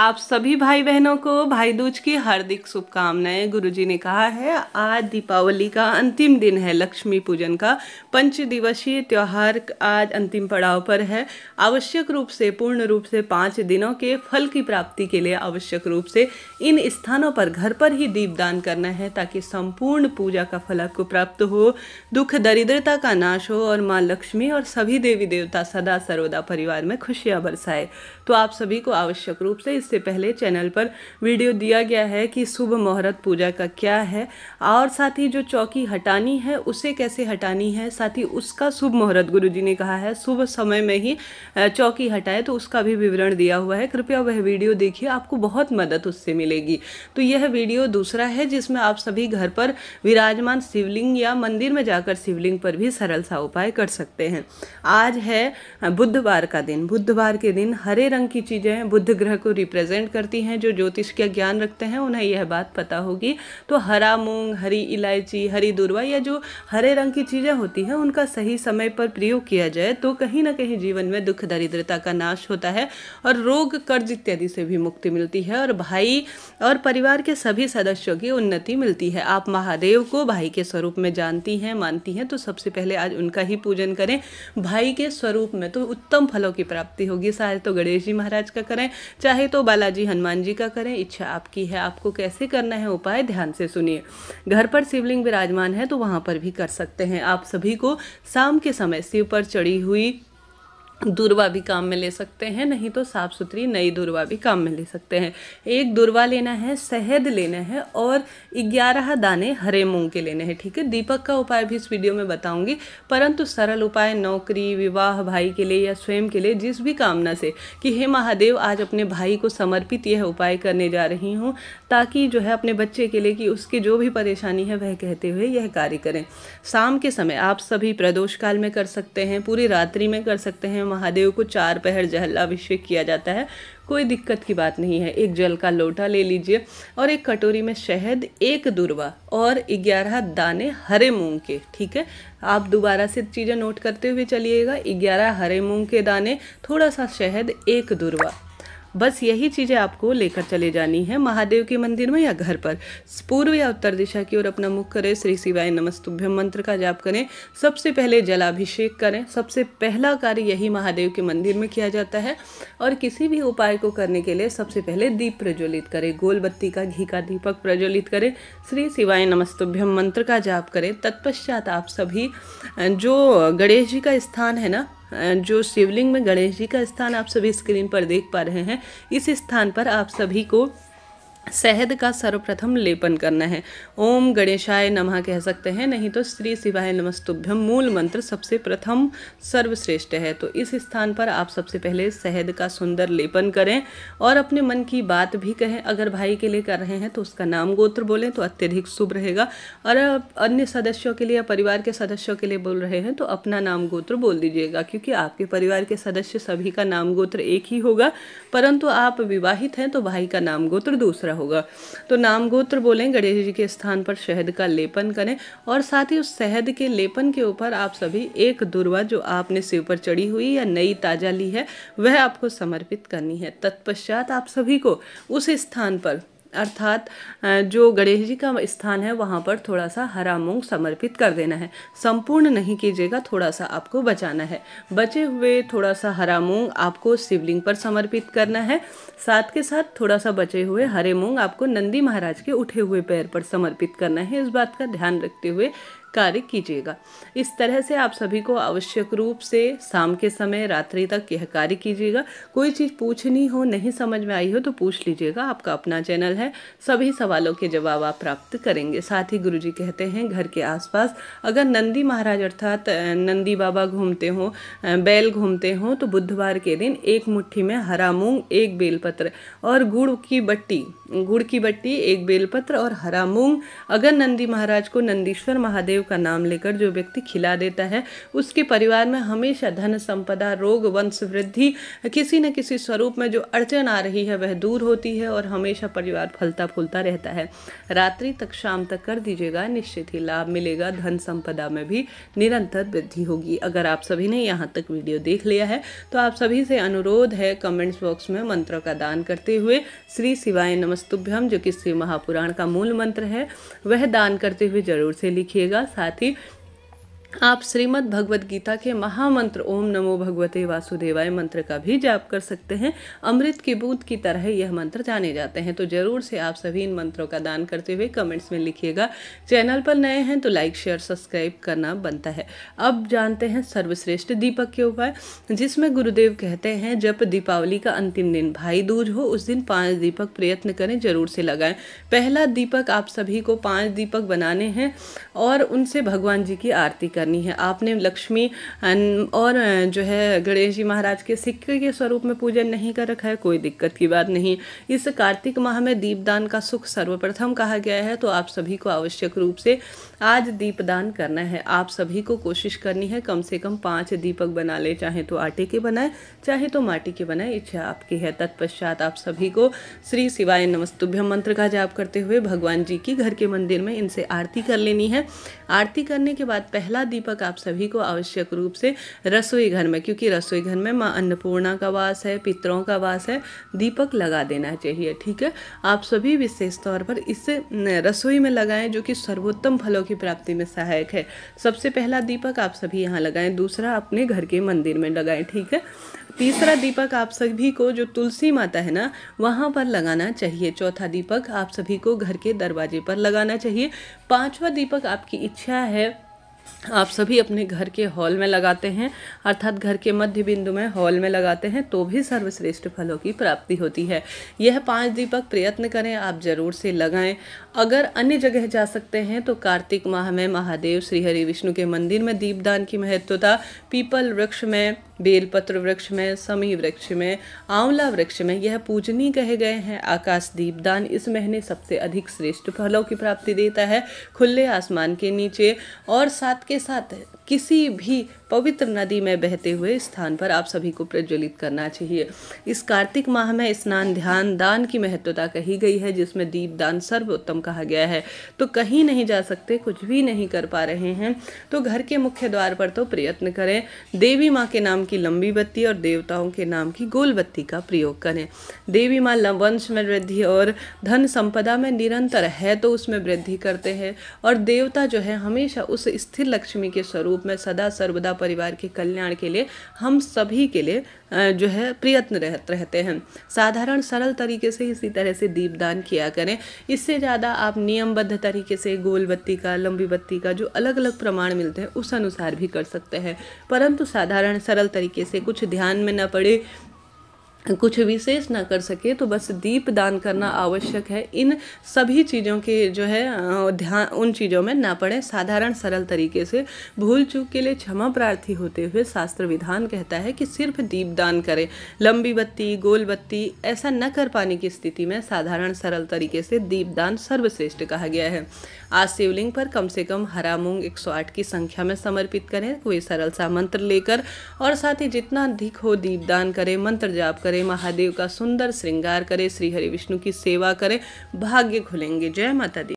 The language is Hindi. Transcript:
आप सभी भाई बहनों को भाई दूज की हार्दिक शुभकामनाएं गुरुजी ने कहा है आज दीपावली का अंतिम दिन है लक्ष्मी पूजन का पंचदिवसीय त्यौहार आज अंतिम पड़ाव पर है आवश्यक रूप से पूर्ण रूप से पाँच दिनों के फल की प्राप्ति के लिए आवश्यक रूप से इन स्थानों पर घर पर ही दीपदान करना है ताकि संपूर्ण पूजा का फल आपको प्राप्त हो दुख दरिद्रता का नाश हो और माँ लक्ष्मी और सभी देवी देवता सदा सर्वदा परिवार में खुशियाँ बरसाए तो आप सभी को आवश्यक रूप से इससे पहले चैनल पर वीडियो दिया गया है कि शुभ मुहूर्त पूजा का क्या है और साथ ही जो चौकी हटानी है उसे कैसे हटानी है साथ ही उसका शुभ मुहूर्त गुरु जी ने कहा है शुभ समय में ही चौकी हटाए तो उसका भी विवरण दिया हुआ है कृपया वह वीडियो देखिए आपको बहुत मदद उससे मिलेगी तो यह वीडियो दूसरा है जिसमें आप सभी घर पर विराजमान शिवलिंग या मंदिर में जाकर शिवलिंग पर भी सरल सा उपाय कर सकते हैं आज है बुधवार का दिन बुधवार के दिन हरे रंग की चीज़ें बुध ग्रह को रिप रिप्रेजेंट करती हैं जो ज्योतिष का ज्ञान रखते हैं उन्हें यह बात पता होगी तो हरा मूंग हरी इलायची हरी दुर्वा या जो हरे रंग की चीज़ें होती हैं उनका सही समय पर प्रयोग किया जाए तो कहीं ना कहीं जीवन में दुख दरिद्रता का नाश होता है और रोग कर्ज इत्यादि से भी मुक्ति मिलती है और भाई और परिवार के सभी सदस्यों की उन्नति मिलती है आप महादेव को भाई के स्वरूप में जानती हैं मानती हैं तो सबसे पहले आज उनका ही पूजन करें भाई के स्वरूप में तो उत्तम फलों की प्राप्ति होगी चाहे तो गणेश जी महाराज का करें चाहे तो बालाजी हनुमान जी का करें इच्छा आपकी है आपको कैसे करना है उपाय ध्यान से सुनिए घर पर शिवलिंग विराजमान है तो वहाँ पर भी कर सकते हैं आप सभी को शाम के समय शिव पर चढ़ी हुई दूरवा भी काम में ले सकते हैं नहीं तो साफ़ सुथरी नई दूरवा भी काम में ले सकते हैं एक दूरवा लेना है शहद लेना है और ग्यारह दाने हरे मूंग के लेने हैं ठीक है दीपक का उपाय भी इस वीडियो में बताऊंगी परंतु सरल उपाय नौकरी विवाह भाई के लिए या स्वयं के लिए जिस भी कामना से कि हे महादेव आज अपने भाई को समर्पित यह उपाय करने जा रही हूँ ताकि जो है अपने बच्चे के लिए कि उसकी जो भी परेशानी है वह कहते हुए यह कार्य करें शाम के समय आप सभी प्रदोष काल में कर सकते हैं पूरी रात्रि में कर सकते हैं महादेव को चार पहर अभिषेक किया जाता है कोई दिक्कत की बात नहीं है एक जल का लोटा ले लीजिए और एक कटोरी में शहद एक दुर्वा और ग्यारह दाने हरे मूंग के ठीक है आप दोबारा से चीज़ें नोट करते हुए चलिएगा ग्यारह हरे मूंग के दाने थोड़ा सा शहद एक दुर्वा बस यही चीज़ें आपको लेकर चले जानी है महादेव के मंदिर में या घर पर पूर्व या उत्तर दिशा की ओर अपना मुख करें श्री शिवाय नमस्तुभ्यम मंत्र का जाप करें सबसे पहले जलाभिषेक करें सबसे पहला कार्य यही महादेव के मंदिर में किया जाता है और किसी भी उपाय को करने के लिए सबसे पहले दीप प्रज्वलित करें गोलबत्ती का घी का दीपक प्रज्वलित करें श्री शिवाय नमस्तुभ्यम मंत्र का जाप करें तत्पश्चात आप सभी जो गणेश जी का स्थान है ना जो शिवलिंग में गणेश जी का स्थान आप सभी स्क्रीन पर देख पा रहे हैं इस स्थान पर आप सभी को शहद का सर्वप्रथम लेपन करना है ओम गणेशाय नमः कह सकते हैं नहीं तो श्री शिवाय नमस्तुभ्यम मूल मंत्र सबसे प्रथम सर्वश्रेष्ठ है तो इस स्थान पर आप सबसे पहले शहद का सुंदर लेपन करें और अपने मन की बात भी कहें अगर भाई के लिए कर रहे हैं तो उसका नाम गोत्र बोलें तो अत्यधिक शुभ रहेगा और अन्य सदस्यों के लिए या परिवार के सदस्यों के लिए बोल रहे हैं तो अपना नाम गोत्र बोल दीजिएगा क्योंकि आपके परिवार के सदस्य सभी का नाम गोत्र एक ही होगा परंतु आप विवाहित हैं तो भाई का नाम गोत्र दूसरा रहा होगा तो नाम गोत्र बोलें गणेश जी के स्थान पर शहद का लेपन करें और साथ ही उस शहद के लेपन के ऊपर आप सभी एक दुर्वा जो आपने सिर पर चढ़ी हुई या नई ताजा ली है वह आपको समर्पित करनी है तत्पश्चात आप सभी को उस स्थान पर अर्थात जो गणेश जी का स्थान है वहाँ पर थोड़ा सा हरा मूंग समर्पित कर देना है संपूर्ण नहीं कीजिएगा थोड़ा सा आपको बचाना है बचे हुए थोड़ा सा हरा मूंग आपको शिवलिंग पर समर्पित करना है साथ के साथ थोड़ा सा बचे हुए हरे मूंग आपको नंदी महाराज के उठे हुए पैर पर समर्पित करना है इस बात का ध्यान रखते हुए कार्य कीजिएगा इस तरह से आप सभी को आवश्यक रूप से शाम के समय रात्रि तक यह कार्य कीजिएगा कोई चीज़ पूछनी हो नहीं समझ में आई हो तो पूछ लीजिएगा आपका अपना चैनल है सभी सवालों के जवाब आप प्राप्त करेंगे साथ ही गुरु जी कहते हैं घर के आसपास अगर नंदी महाराज अर्थात नंदी बाबा घूमते हों बैल घूमते हों तो बुधवार के दिन एक मुट्ठी में हरा मूंग एक बेलपत्र और गुड़ की बट्टी गुड़ की बट्टी एक बेलपत्र और हरा मूंग अगर नंदी महाराज को नंदीश्वर महादेव गुरुदेव का नाम लेकर जो व्यक्ति खिला देता है उसके परिवार में हमेशा धन संपदा रोग वंश वृद्धि किसी न किसी स्वरूप में जो अड़चन आ रही है वह दूर होती है और हमेशा परिवार फलता फूलता रहता है रात्रि तक शाम तक कर दीजिएगा निश्चित ही लाभ मिलेगा धन संपदा में भी निरंतर वृद्धि होगी अगर आप सभी ने यहाँ तक वीडियो देख लिया है तो आप सभी से अनुरोध है कमेंट्स बॉक्स में मंत्रों का दान करते हुए श्री शिवाय नमस्तुभ्यम जो कि श्री महापुराण का मूल मंत्र है वह दान करते हुए जरूर से लिखिएगा साथ ही आप श्रीमद् भगवद गीता के महामंत्र ओम नमो भगवते वासुदेवाय मंत्र का भी जाप कर सकते हैं अमृत की बूंद की तरह यह मंत्र जाने जाते हैं तो जरूर से आप सभी इन मंत्रों का दान करते हुए कमेंट्स में लिखिएगा चैनल पर नए हैं तो लाइक शेयर सब्सक्राइब करना बनता है अब जानते हैं सर्वश्रेष्ठ दीपक के उपाय जिसमें गुरुदेव कहते हैं जब दीपावली का अंतिम दिन भाई दूज हो उस दिन पाँच दीपक प्रयत्न करें जरूर से लगाएं पहला दीपक आप सभी को पाँच दीपक बनाने हैं और उनसे भगवान जी की आरती करें करनी है आपने लक्ष्मी और जो है गणेश जी महाराज के सिक्के के स्वरूप में पूजन नहीं कर रखा है कोई दिक्कत की बात नहीं इस कार्तिक माह में दीपदान का सुख सर्वप्रथम कहा गया है तो आप सभी को आवश्यक रूप से आज दीपदान करना है आप सभी को कोशिश करनी है कम से कम पाँच दीपक बना ले चाहे तो आटे के बनाए चाहे तो माटी के बनाए इच्छा आपकी है तत्पश्चात आप सभी को श्री शिवाय नमस्तुभ्यम मंत्र का जाप करते हुए भगवान जी की घर के मंदिर में इनसे आरती कर लेनी है आरती करने के बाद पहला दीपक आप सभी को आवश्यक रूप से रसोई घर में क्योंकि रसोई घर में माँ अन्नपूर्णा का वास है पितरों का वास है दीपक लगा देना चाहिए ठीक है आप सभी विशेष तौर पर इसे रसोई में लगाएं जो कि सर्वोत्तम फलों की प्राप्ति में सहायक है सबसे पहला दीपक आप सभी यहाँ लगाएं दूसरा अपने घर के मंदिर में लगाएं ठीक है तीसरा दीपक आप सभी को जो तुलसी माता है ना वहाँ पर लगाना चाहिए चौथा दीपक आप सभी को घर के दरवाजे पर लगाना चाहिए पांचवा दीपक आपकी इच्छा है आप सभी अपने घर के हॉल में लगाते हैं अर्थात घर के मध्य बिंदु में हॉल में लगाते हैं तो भी सर्वश्रेष्ठ फलों की प्राप्ति होती है यह पांच दीपक प्रयत्न करें आप जरूर से लगाएं अगर अन्य जगह जा सकते हैं तो कार्तिक माह में महादेव श्रीहरि विष्णु के मंदिर में दीपदान की महत्वता पीपल वृक्ष में बेलपत्र वृक्ष में समी वृक्ष में आंवला वृक्ष में यह पूजनीय कहे गए हैं आकाश दान इस महीने सबसे अधिक श्रेष्ठ फलों की प्राप्ति देता है खुले आसमान के नीचे और साथ के साथ किसी भी पवित्र नदी में बहते हुए स्थान पर आप सभी को प्रज्वलित करना चाहिए इस कार्तिक माह में स्नान ध्यान दान की महत्वता कही गई है जिसमें दीप दान सर्वोत्तम कहा गया है तो कहीं नहीं जा सकते कुछ भी नहीं कर पा रहे हैं तो घर के मुख्य द्वार पर तो प्रयत्न करें देवी माँ के नाम की लंबी बत्ती और देवताओं के नाम की गोल बत्ती का प्रयोग करें देवी माँ वंश में वृद्धि और धन संपदा में निरंतर है तो उसमें वृद्धि करते हैं और देवता जो है हमेशा उस स्थिर लक्ष्मी के स्वरूप रूप में सदा सर्वदा परिवार के कल्याण के लिए हम सभी के लिए जो है प्रयत्न रह, रहते हैं साधारण सरल तरीके से इसी तरह से दीपदान किया करें इससे ज़्यादा आप नियमबद्ध तरीके से गोल बत्ती का लंबी बत्ती का जो अलग अलग प्रमाण मिलते हैं उस अनुसार भी कर सकते हैं परंतु साधारण सरल तरीके से कुछ ध्यान में न पड़े कुछ विशेष ना कर सके तो बस दीप दान करना आवश्यक है इन सभी चीज़ों के जो है ध्यान उन चीज़ों में ना पड़े साधारण सरल तरीके से भूल चूक के लिए क्षमा प्रार्थी होते हुए शास्त्र विधान कहता है कि सिर्फ दीप दान करें लंबी बत्ती गोल बत्ती ऐसा न कर पाने की स्थिति में साधारण सरल तरीके से दीप दान सर्वश्रेष्ठ कहा गया है आज शिवलिंग पर कम से कम हरा मूंग 108 की संख्या में समर्पित करें कोई सरल सा मंत्र लेकर और साथ ही जितना अधिक हो दीपदान करें मंत्र जाप करें करे महादेव का सुंदर श्रृंगार करें श्री हरि विष्णु की सेवा करें भाग्य खुलेंगे जय माता दी